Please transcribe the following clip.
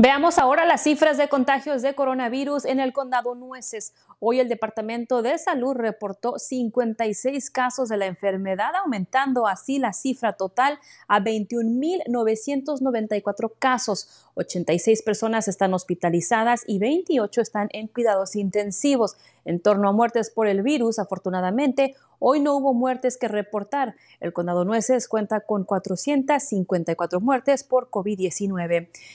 Veamos ahora las cifras de contagios de coronavirus en el condado Nueces. Hoy el Departamento de Salud reportó 56 casos de la enfermedad, aumentando así la cifra total a 21.994 casos. 86 personas están hospitalizadas y 28 están en cuidados intensivos. En torno a muertes por el virus, afortunadamente, hoy no hubo muertes que reportar. El condado Nueces cuenta con 454 muertes por COVID-19.